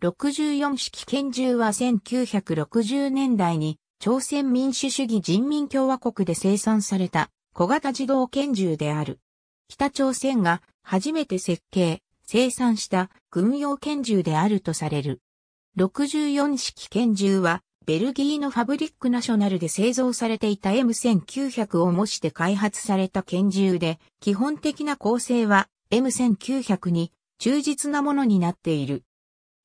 64式拳銃は1960年代に朝鮮民主主義人民共和国で生産された小型自動拳銃である。北朝鮮が初めて設計、生産した軍用拳銃であるとされる。64式拳銃はベルギーのファブリックナショナルで製造されていた M1900 を模して開発された拳銃で、基本的な構成は M1900 に忠実なものになっている。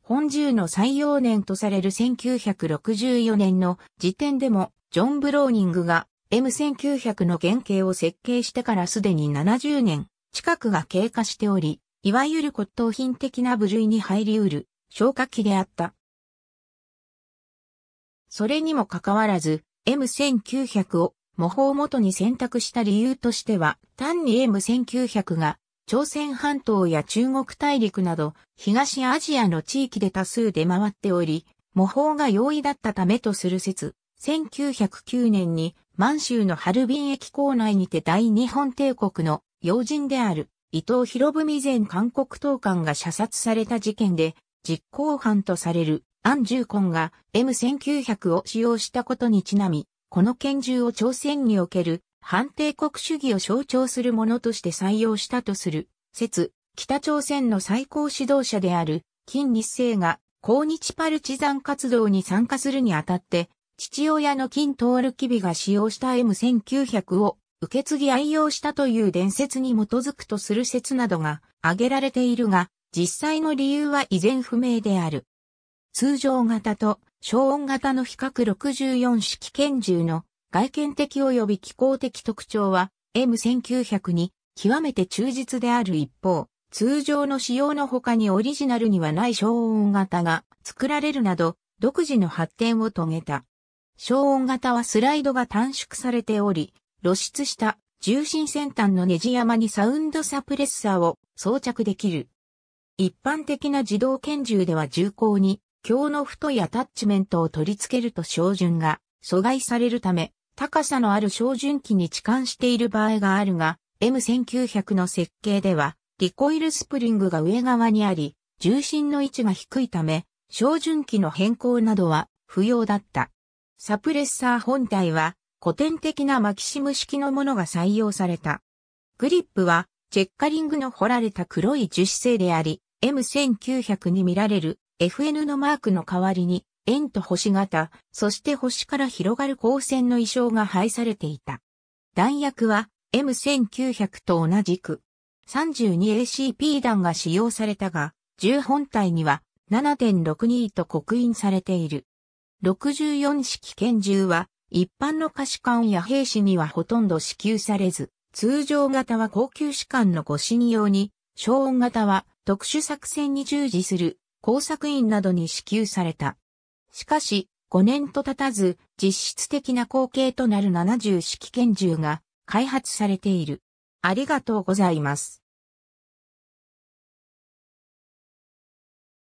本獣の採用年とされる1964年の時点でも、ジョン・ブローニングが M1900 の原型を設計してからすでに70年近くが経過しており、いわゆる骨董品的な部類に入り得る消火器であった。それにもかかわらず、M1900 を模倣元に選択した理由としては、単に M1900 が朝鮮半島や中国大陸など、東アジアの地域で多数出回っており、模倣が容易だったためとする説、1909年に満州のハルビン駅構内にて大日本帝国の要人である伊藤博文前韓国党官が射殺された事件で実行犯とされる安住根が M1900 を使用したことにちなみ、この拳銃を朝鮮における反帝国主義を象徴するものとして採用したとする、説、北朝鮮の最高指導者である、金日成が、抗日パルチザン活動に参加するにあたって、父親の金トールキビが使用した M1900 を受け継ぎ愛用したという伝説に基づくとする説などが挙げられているが、実際の理由は依然不明である。通常型と小音型の比較64式拳銃の外見的及び気候的特徴は M1900 に極めて忠実である一方、通常の仕様の他にオリジナルにはない消音型が作られるなど、独自の発展を遂げた。消音型はスライドが短縮されており、露出した重心先端のネジ山にサウンドサプレッサーを装着できる。一般的な自動拳銃では銃口に強の太いアタッチメントを取り付けると照準が阻害されるため、高さのある照準器に置換している場合があるが、M1900 の設計では、リコイルスプリングが上側にあり、重心の位置が低いため、照準器の変更などは不要だった。サプレッサー本体は古典的なマキシム式のものが採用された。グリップはチェッカリングの掘られた黒い樹脂製であり、M1900 に見られる FN のマークの代わりに円と星型、そして星から広がる光線の衣装が配されていた。弾薬は M1900 と同じく 32ACP 弾が使用されたが、銃本体には7.62と刻印されている。64式拳銃は一般の可士官や兵士にはほとんど支給されず、通常型は高級士官の護信用に、小音型は特殊作戦に従事する工作員などに支給された。しかし、5年と経たず、実質的な後継となる70式拳銃が開発されている。ありがとうございます。